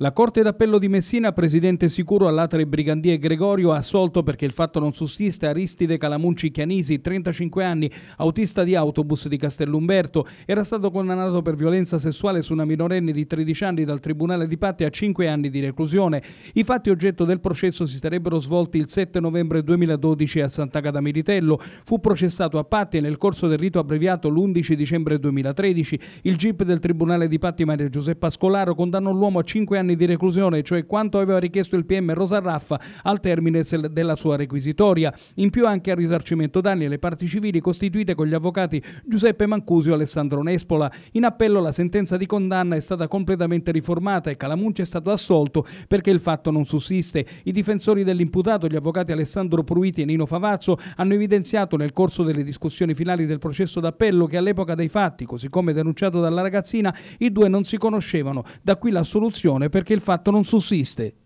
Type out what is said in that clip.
La Corte d'Appello di Messina, presidente sicuro all'Atre Brigandie Gregorio, ha assolto perché il fatto non sussiste Aristide Calamunci Chianisi, 35 anni, autista di autobus di Castellumberto, era stato condannato per violenza sessuale su una minorenne di 13 anni dal Tribunale di Patti a 5 anni di reclusione. I fatti oggetto del processo si sarebbero svolti il 7 novembre 2012 a Sant'Agata Militello. Fu processato a Patti e nel corso del rito abbreviato l'11 dicembre 2013 il GIP del Tribunale di Patti Maria Giuseppa Scolaro condannò l'uomo a 5 anni anni di reclusione, cioè quanto aveva richiesto il PM Rosa Raffa al termine della sua requisitoria. In più anche al risarcimento danni alle parti civili costituite con gli avvocati Giuseppe Mancusio e Alessandro Nespola. In appello la sentenza di condanna è stata completamente riformata e Calamuncia è stato assolto perché il fatto non sussiste. I difensori dell'imputato, gli avvocati Alessandro Pruiti e Nino Favazzo, hanno evidenziato nel corso delle discussioni finali del processo d'appello che all'epoca dei fatti, così come denunciato dalla ragazzina, i due non si conoscevano. Da qui l'assoluzione per perché il fatto non sussiste.